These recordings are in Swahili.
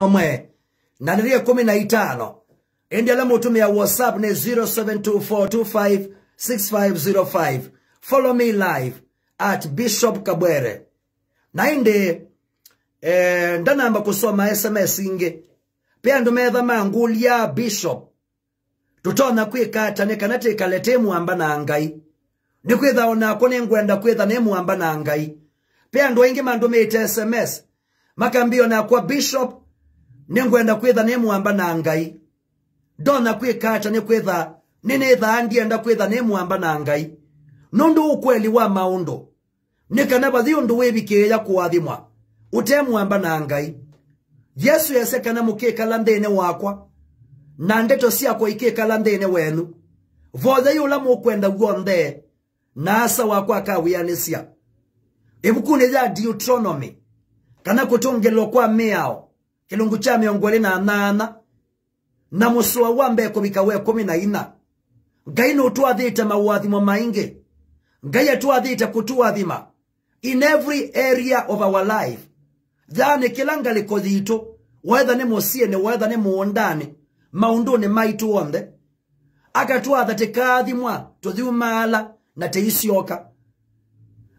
mwe na nirie kumi na itano endi alama utume ya whatsapp ni 0724256505 follow me live at bishop kabwere naindi eh, ndanamba kusoma sms inge pia ndumetha mangulia bishop tutona kwikata nikanatikale timuamba na ngai nikwitha onako ningwenda kwitha nimuamba na ngai pia andu aingi mandumite sms makambio nakwa bishop ningwenda ne nimwamba na ngai ndona kwikacha ni kwitha enda ndienda ne nimwamba na ngai nundu ukweli wa maundu ni kana vathi undu wivikiia Ute utemwamba na ngai yesu muke mukikala nthini wakwa na ndeto ike ikikala nthini wenu vothe ula mukwenda guonthe na asa wakwa akawianisya ibukuni ya deuteronomy kana kutungirirwo kwa meao kilungu cha miongo na nana na musuwa wa kubika we kumi na ina utuwa dhita ngai nutwathite gaya maingi dhita kutuwa dhima in every area of our life thani kilanga liko dhito waedha ni mosie ni waedha ni muondani muundani ni maitu tuwa dhati kathi mwa tikathimwa tuthiumala na teisi tiicioka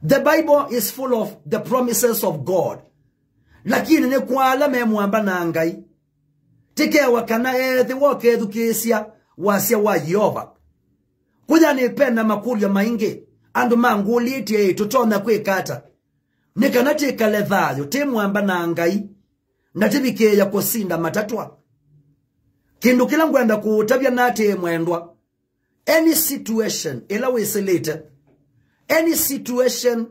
the bible is full of the promises of god lakini kwa ala me mwamba na ngai tike kewa kana ethä woke thukä cia wa yehova kuja nä pena makulio maingä andå mangåliä tie ä tå tona kwä kata nä kana tä kale thayå tä mwamba na ngai na tä bikä ya kå matatwa kindu kila ngwenda kå tabia na mwendwa any situation ä la any situation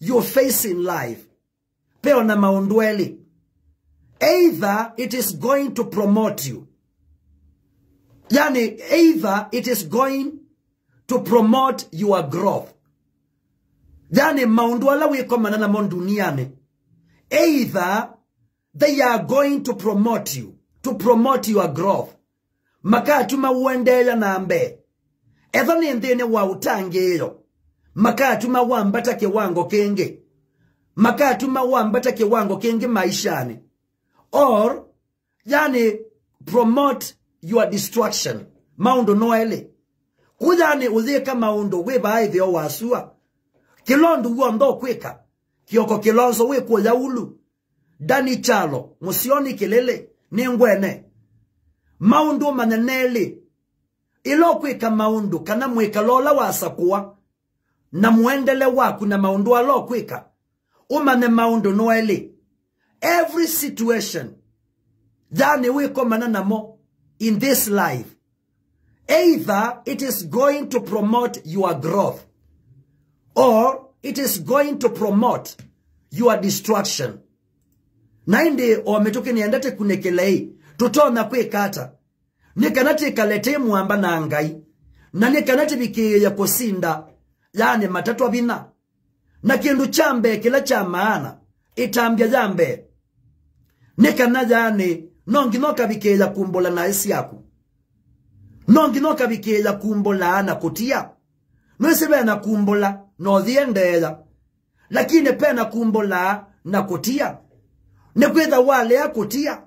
you face in life peo na maundweli either it is going to promote you yani either it is going to promote your growth yani maundwala wiko manana monduniane. either they are going to promote you to promote your growth Maka atuma uendele na ambe. ni nthini wa utangiyo makatuma wambata kiwango kingi makatuma wambata kiwango kingi maishani or yani promote your destruction maundu noele kujani maundo we wibae vyo wasua kilondu guondo kwika kioko we wikuo yaulu dani chalo musioni kilele ni ngwene maundo maneneli ilo kwika maundo kana mweka lola wasakua na muendele waku na maundo alo kwika umane maundo noeli every situation thani wikomana namo in this life either it is going to promote your growth or it is going to promote your destruction naindi ometuke niendete kunekelei tutona kwikata nikanatikalete mwamba na ngai na ya kusinda yani matatu abina na kindu chambe kila cha maana itambia jambe nikana jani nongi nokabikiia kumbola nae no nongi nokabikiia kumbola na kutia nisibena kumbola nothie ndeya lakini pena kumbola na kutia wale ya kutia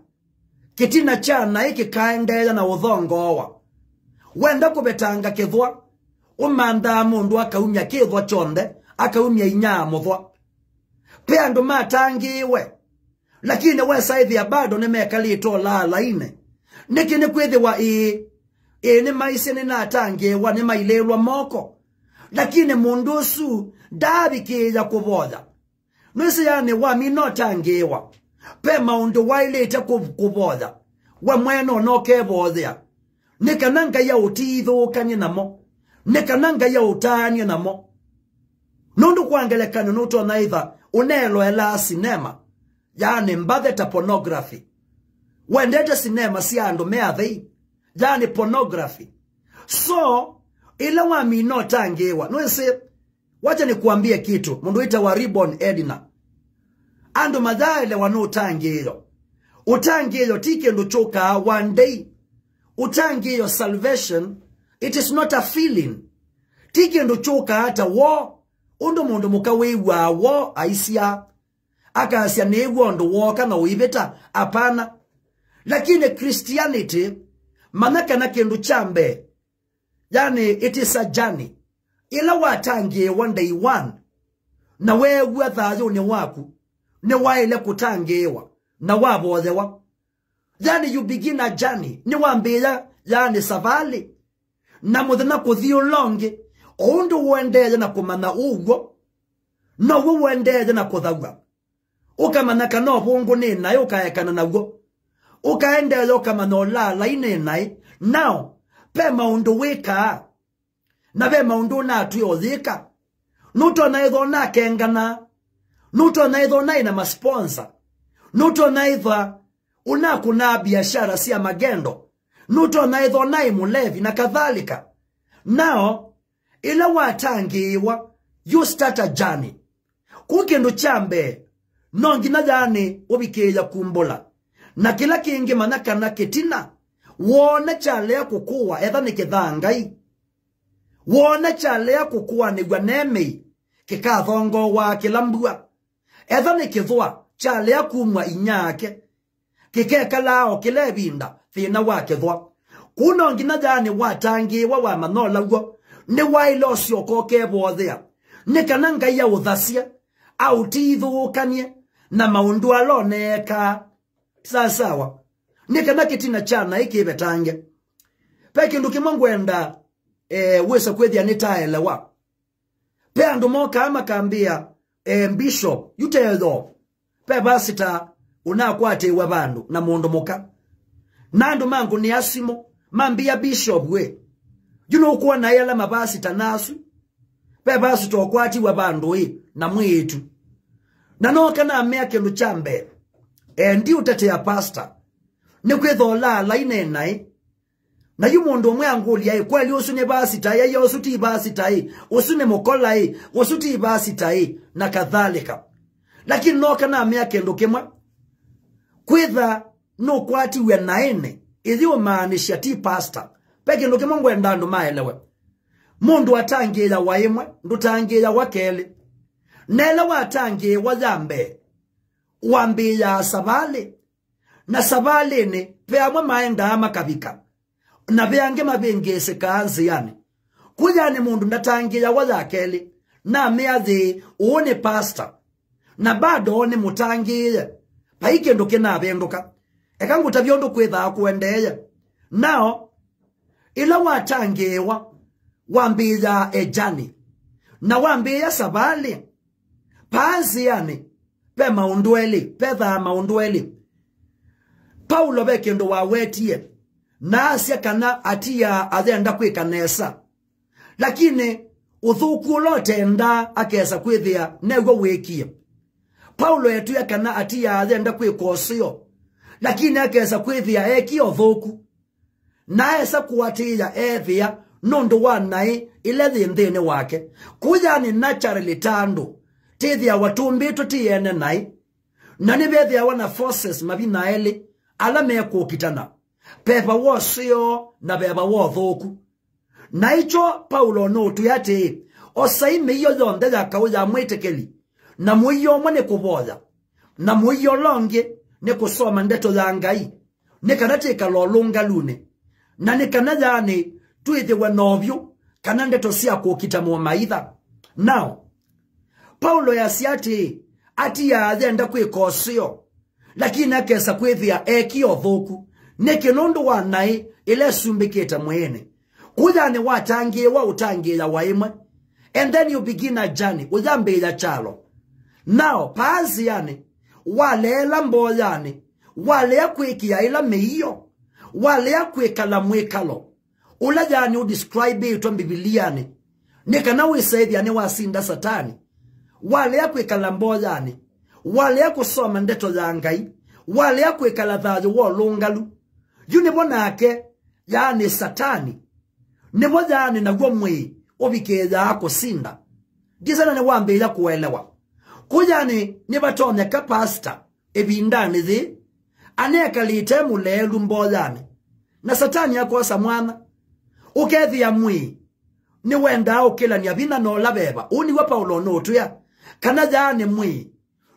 kitina cha iki kikaendeya na uthongowa wenda kubetanga kithwa umanda mundu akaumya kithwa chonde akaumia inyaa muthwa pe andu matangiwe lakini we ya bado la lalaine niki ni kwithiwa ii ii ni maisi ninatangiwa ni mailirwa moko lakini mundu ucu ndathikija kuvotha nisiani wa minotangiwa pe maundu wailite kuvotha we mwena onokevothia ni kana ngai autithukanie namo ni kana ngai autanie namo nundu nondukwangelekanyo na itha uneloelaa sinema yani ta pornography wendete sinema cia andu meathei yani pornography so ila wamino tangiwa nwisi wacha nikuambie kitu mundu ita wa ribbon edina andu mathaele wanu utangiyo utangiyo ti kindu chukaa one day utangiyo salvation it is not a feeling ti kindu chukaa ta war Undo mundo muka wiiwawo aisia asia niiwa undu woka na uivita apana lakini christianity manaka na kindu chambe. mbee yani it is a journey ila one day one na wegua thayuni waku ni waile kutangiiwa na wazewa. yani you begin a journey ni wambia yani savali na mudhina kuthii longi kundi wendeeye na kumana na ugo wendeeye na kuthagua ukamana kana ubungu ni nae ukaekana naguo ukaendeeye ukamana la ini nae nao pe maundu weka na ve maundu na atwi nuto na anaithwa na kengana na anaithwa na ina masponsa na anaithwa una kuna biashara cia magendo na anaithwa na imulevi na kadhalika nao ĩla watangĩĩwa yũ statajanĩ kũu kĩndũ kya mbee no nginya yaanĩ ũvikĩĩa kũmbũla na kĩla kĩngĩ manya kana kĩtina woona kyalea kũkũa etha nĩkĩthaa ngai woona kyalea kũkũanĩwʼa nemĩi kĩkathongowaa kĩla mbua etha nĩkĩthũa kyalea kũmwa inyaake kĩkekalaa o kĩla ĩvinda thĩna wa kĩthwa kwũu no nginya yaanĩ watangĩĩwa wamanyolawʼo nä waila å cio koke wothea nä kana ngai aå thacia aå kanie na maundu aloneka sasawa sawa kana kä tina chana iki betange pe kä ndå enda ngwenda e, eh, wesa kwethia nä taelewa pe andå mokaa kaambia e, eh, bishop yutetho pe basita unakwatĩĩwe wabandu na mũndũ mũka na andũ mangũ nĩ acimo mambia bishop we Juno kuwa na yala mabasi tanasu. naye ala mabasita na bebasita okwatibwa bandoe namwetu nanoka namea kindu E ndi endi ya pasta Ni la Na yu mwondo mwe mundu yae. Kwa li usu basi tae. ya usu ti tae. usu mokola yae. usu ti tae. na kathalika. lakini noka namea kindu kimwe kwitha nukwatiwe naene ithi umaanisha ti pasta Kwa peke nduke ngwenda endandu maelewe mundu atangira wa imwe ndutangira wa keli nela watangiwa yambe wambia sabale na sabalini veamwe maenda kabika na veange mavingise kaanziani kuyani mundu ndatangira wa na namiathi uu ni pasta na bado ni mutangire pai kindu kinavinduka ekanguta vyondu kwithaa kuendeeye nao ila watangewa wambia ejani na wambia sabali yani pe maundweli dha maundweli paulo ve ndo wawetie na asia kana atiya athenda kwe kanesa lakini uthuku nda akesa kwithia nego wekie paulo ya kana atiya athenda kwe kosio lakini akesa kwithia ekia uthuku naye sakuatiya ethia nundu wa nai ile thi nthini wake kuyani naturally tandu tithia watumbitwe ene nai na nä bethiawa wana forces mabinaeli ala mekukitana peba wosio na beba wothuku na icho paulo notu yati osai iyo yonthe yakau ya mwitikili na muiyo omwe nä kåboya na muiyo longe ne kusoma ndeto ya ngai ne kana kalolunga lune na nä kana yani twä thä kana ndeto cia kå kitamwo maitha nao paulo yacia atä ati yathenda kwä ka å lakini akesa kwä thia ekia å thå ku nä kä nå ndå wa naä ä rä a cumbä kä te mwene kuthanä watangä wa å tangä ra wa ä and then you begin a journey å thambä ra chalo nao paasi yani walela mbo yani walea kwä kia ä la mä wale akwekala ula jani udescribe itwa bibiliani nikanawiseithiane wasinda satani wale akwikala mboyani wale akusoma ndeto ya ngai wale akwikala thaji wa ulungalu yu nivo nake yani satani nivo yani naguo mwii ubikeyaa kusinda ndisana niwambiia kuelewa kuyani nivatonyeka pasta ebindani zi anekalite mulelu mbolami na satani akosa mwana ya mwi ni wenda ukilania no labeba veva uniwe paulo notuya kana jani mwi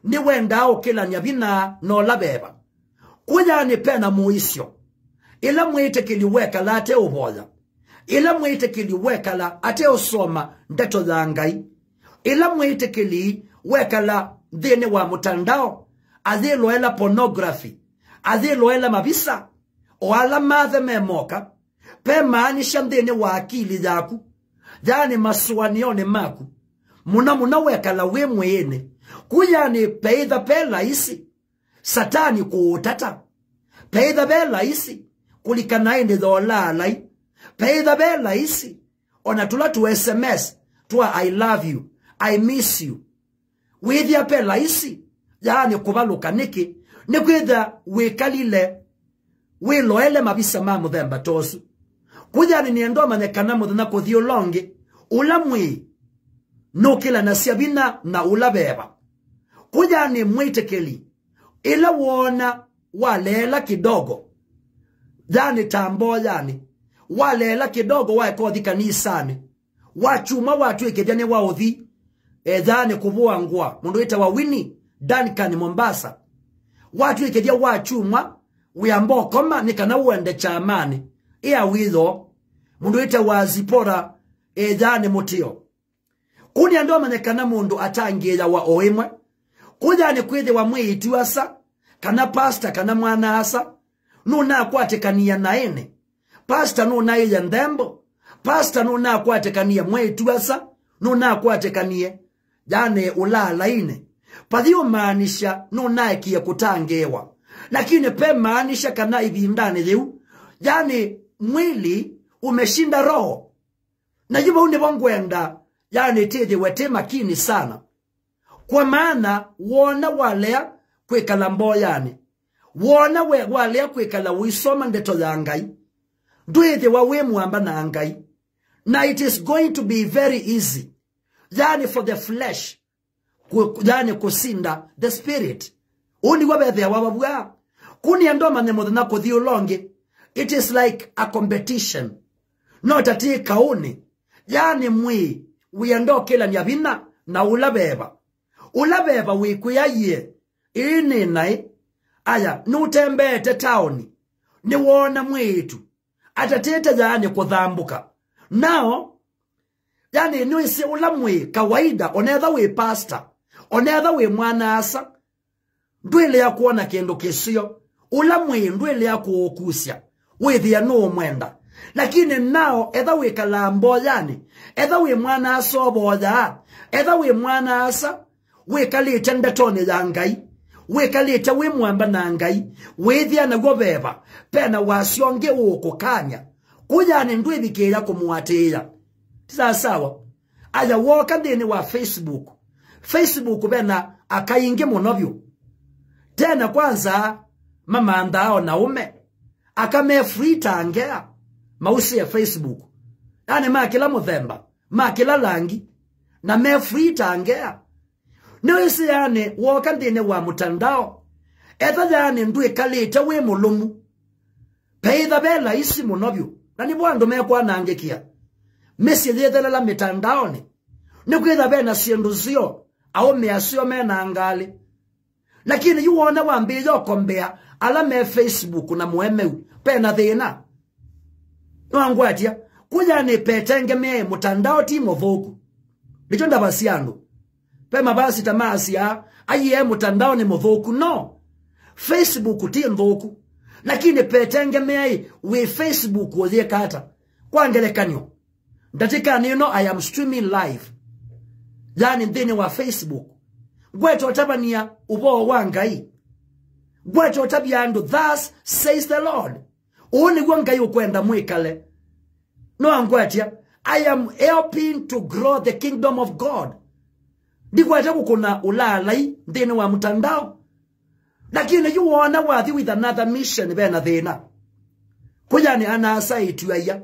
ni wenda ukilania no labeba veva ni pena muisyo ila kiliweka wekala ate uvoya ila kiliweka wekala ate usoma ndeto ya ngai ila kiliweka wekala thini wa mutandao ela pornography athi loela mavisa o ala mathe memoka pe shande ne wa akili yaku yani masuanione maku muna muna wekala mwene kuya kuyani peitha pe laisi satani kuotata peitha pe laisi dhola alai peitha pe laisi ona tula tu sms twa i love you i miss you withia pe laisi yaani kuvaluka niki nä kwä tha kalile loele mabisa ma må themba tosu kwithani nä endwa manyekana må thenya kå thiä å na å la veva kwithani mwä tä kä wona walela kidogo Dhani tambo yani walela kidogo waekothi kanisani wachuma watwikithia ni wauthi ethani nguwa Mundo ita wawini wini kani mombasa watwikeria wa chumwa uyambo koma nikana kana uende chamani ia witho mundu ite wazipora zipora mutio kuni ando manekana mundu atangitha wa o imwe kutha ni kwithiwa mwiitu asa kana pasta kana mwana asa nuunakwatikania naene pasta nuunaiya nthembo pasta nuunakwatikania mwiitu asa nuunakwatikanie jane ine maanisha no kia kutangewa lakini pe maanisha kana ndani riu yani mwili umeshinda roho na hivyo ndivyo ngwenda yani tithi wete makini sana kwa maana wona walea kalambo yani. wona we walea kwikala wisoma ndeto ya ngai ndwithi wa wi muamba na ngai na it is going to be very easy yani for the flesh yani kusinda the spirit uni gwa bethea wababwa kuni andoma ne muthenya kuthi ulonge it is like a competition not ati kauni yani mwi wiendo kila ni abina na ulabeba ulabeba wikuyaye ini nai aya nutembete taoni niwona mwitu atatete yani kuthambuka nao yani si ulamwe kawaida onetha we pastor onetha asa. mwanasa ya kuona kendo kesio. ula mwii ndwilea kuukusia ya nuu mwenda lakini nao etha wikala mboyani etha wi Edha we etha asa. We wikalite ndetone ya ngai wikalite we mwamba na ngai withia ya beba pena kanya. Kujani ndwe vikeja kumuatea. Tisa tisasawa aya woka thini wa facebook Facebook bena akaingi muno tena kwanza mamandao naume akamefritangea mausi ya Facebook yani makila muthemba makila langi na mefritangea isi yani woka nthini wa mutandao etha yani ndwikalite we mulumu peitha be laisi muno vyu na ni vandu mekwanangikia misyithithelela mitandao ni kwitha bena syindu sio aho measio mena ngali lakini yuwone wambie yokombea ala me facebook na mwemeu pena thina nwangwatia kuja ni petenge me mutandao ti muthuku nicho ndabasi andu pe mabasi tamasi ya aye mutandao ni mvoku no facebook ti mvoku lakini petenge me we facebook othie kata kwa ngelekany'o ndatikani nino i am streaming live yani mthini wa facebook gwetotavania uvoo wa ngai ya andu thus says the lord Uuni niguo ngai ukwenda mwikale no angwetia i am helping to grow the kingdom of god ndigwete gukuna ulalai nthini wa mutandao. lakini yu wona wathi with another mission vena thina kuyani anasaitiwaia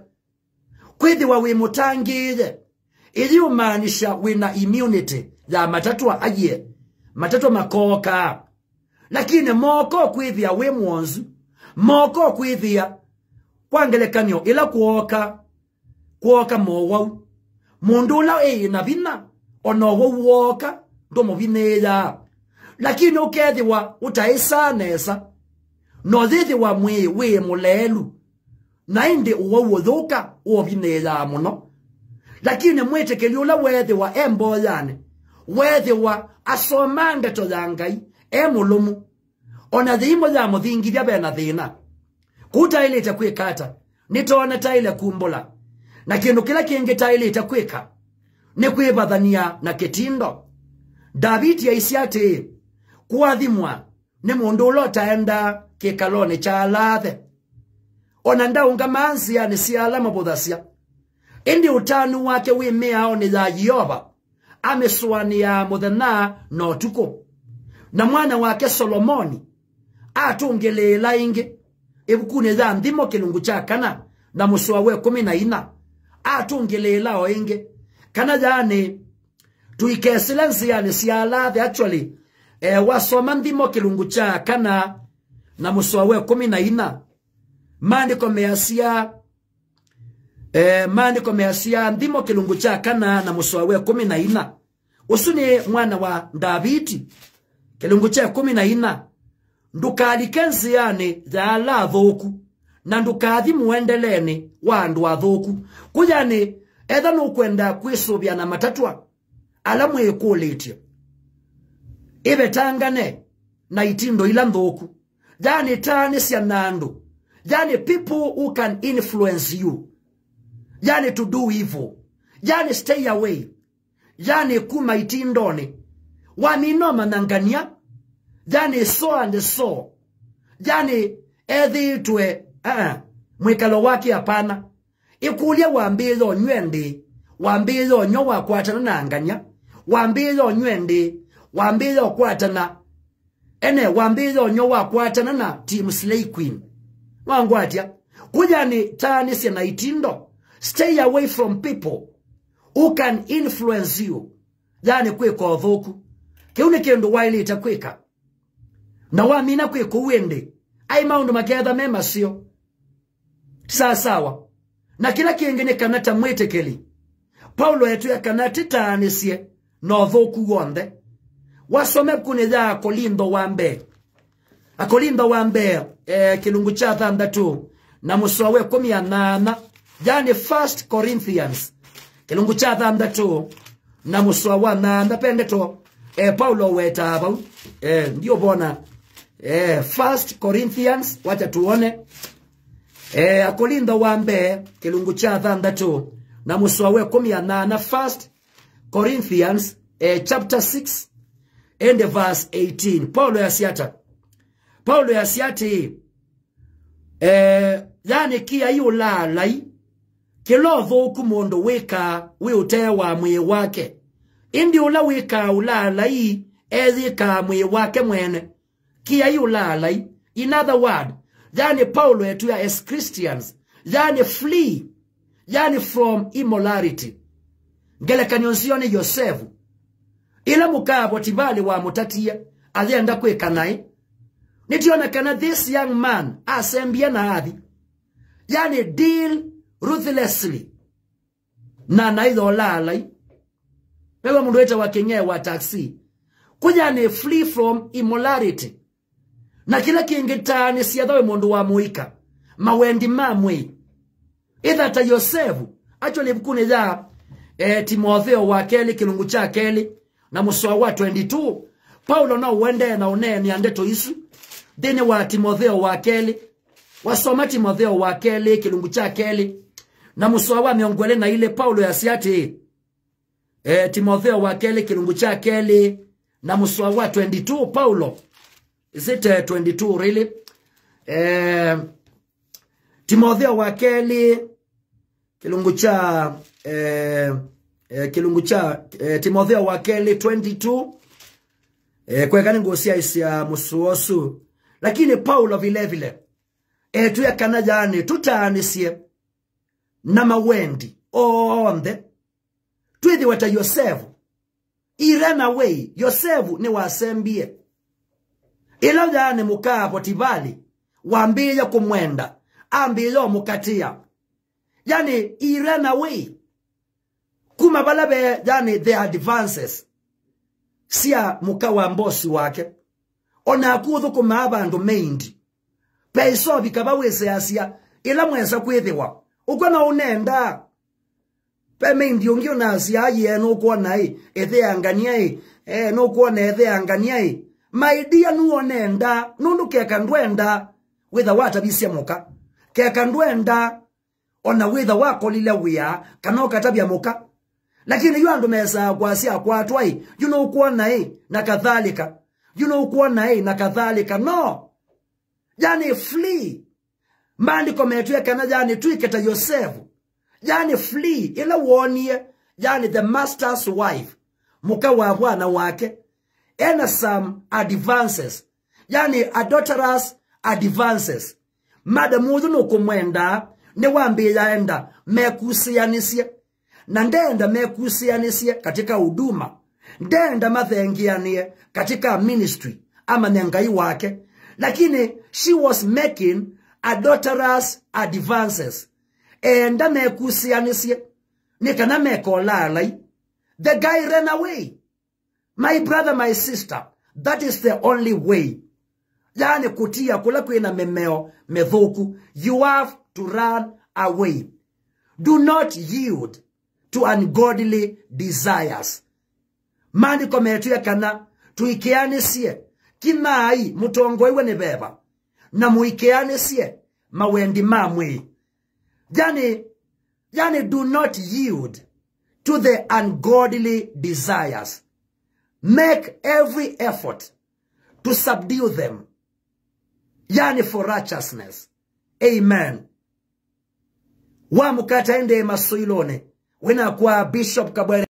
kwithiwa wi mutangire maanisha wina immunity ya matatwa aye matatwa makoka lakini moko kwithia we mwonzu moko kwithia kwa ngelekanio ila kuoka kuoka mowau mundu ula ina vina onowo woka ndomovinĩĩyaa lakini nesa no nothithiwa mwĩĩ we mũleelu na ĩndĩ ũwau ũthũka ũovinĩĩyaa mũno lakini mwitekerio ula wethi wa emboyane wethi wa asoma ndeto ya ngai e mulumu ona thiimo ya muthingithia bena thina kutailite kwikata nitone taile kumbula na kindu kila kingi tailite kwika ni kwivathania na kitindo daviti yaisi ati kwathimwa ni mundu ula utaenda kikaloni kya lathe ona ndaunga mansiani ala mabuthacia indi utanu wake wi miao ni ya jehova amesua ni ya muthenya na utuku na mwana wake solomoni atungilila ingi ibukuni ya nthimo kilungu cha kana na musuwa we kumi na ina o inge kana jani tuikesile nsiani sialathe actually e, wasoma nthimo kilungu cha kana na musuwa we kumi na ina maandiko measia eh, maandiko measia nthimo kilungu cha kana na muswawe kumi na ina usu ni mwana wa davidi kilungu cha kumi na ina ndukalike nziani ala athuku na ndukathi muendeleni wa andu athuku kuyani etha nukwenda kwisuvia na matatwa ala mwikulitye ivetangane na itindo ila nthuku yani tani cia nandu yani people who can influence you yani to do evil yani stay away yani kuma wanino manangania yani so and so yani ethiitwe uh eh, -uh. mwikalo wake hapana ikulia wambile onywe ndi wambile wakwatana na angania wambile onywe ndi wambile okwatana ene wambile onyo wakwatana na team slay queen wangu atya kuja ni tani sina itindo Stay away from people who can influence you. Yani kwe kweko avoku. Keune kendo waili itakweka. Na wamina kwe kuwende. Ai maundu makiadha mema sio. Sawa sawa. Na kila kiengene kanata mwete keli. Paulo yetu ya kanati anisie na voku gonthe wasome kune kunitha akolindo wambe. akolindo wambe. mbee eh, kilungu cha thanthatu na musuawe kumi musowe ikumi anana yani first corinthians kilungu cha thanda to na muswa wa nanda to e paulo weta hapa e, ndio bona e, first corinthians wacha tuone e, akorintho wa mbe kilungu cha thanda to na muswa we kumi anana first corinthians e, chapter 6 and verse 18 paulo ya siata paulo ya siati e, yani kia hiyo lalai kilo thoku mondo weka we utee wa mwii wake indi ula wika ulalai ethika mwe wake mwene kiai ulalai in other word yani paulo ya as christians yani flee yani from immorality Ngele ncio ni yosefu ila mukavo tibali wa mutatia athienda kwika nae kana this young man asembia na athi yani deal ruthlessly na naitho lalai pewa mundu wete wa kenya wa taxi kuja ni free from immorality na kila kingitani ciathawe mundu wa muika mawendi mamwe either ta yosefu actually bukuni ya e, eh, timotheo wa keli kilungu cha keli na muswa wa 22 paulo no uende na ni ndeto isu thini wa timotheo wa keli wasoma timotheo wa keli kilungu cha keli na muswawa miongole na ile paulo siati e, timotheo wa keli kilungu cha keli na muswawa 22 paulo is it uh, 22 really e, timotheo wa keli kilungu cha e, e, kilungu cha e, timotheo wa keli 22 e, kwekani ngusia isia musuosu lakini paulo vilevile vile. e, tuyakana jani tutanisie na mawendi onthe twithiwe ta yosefu irena away yosefu ni wasembie ila jaa ni mukaa potivali wambiye kumwenda ambiye omukatia yani irena away kuma bala be yani the advances sia muka wa mbosi wake ona akuthukuma abandu meindi peiso bikaba weseasia ila mwesa kwithiwa na unenda peme indiungio nasi aye nukwona i e, ithiangania e i e, eh nukwona ithiangania i maidia nuonenda nundu keka ndwenda witha watabisia muka keka ndwenda ona wako wakolile wia kana ukatabia muka lakini yu andu mesaa kwasia kwatwa i yunukwona i na kadhalika yu i na kadhalika no yani flee maandiko kena jani twiketa yosefu jani flee ila wonie jani the master's wife muka wa bwana wake ena some advances yani adulterous advances mada muthu nukumwenda niwambia enda mekusianisie na ndenda mekusianisie katika huduma ndenda mathengianie katika ministry ama nengai ngai wake lakini she was making adulterous advances enda kana nikana mekolalai the guy ran away my brother my sister that is the only way yani kutia kula kwina memeo methuku you have to run away do not yield to ungodly desires kometu ya kana tuikianisie kinai mutongoi we ni beba na sie mawendi mamwe yani yani do not yield to the ungodly desires make every effort to subdue them yani for righteousness amen wamukataende masoilone wena kwa bishop kabwere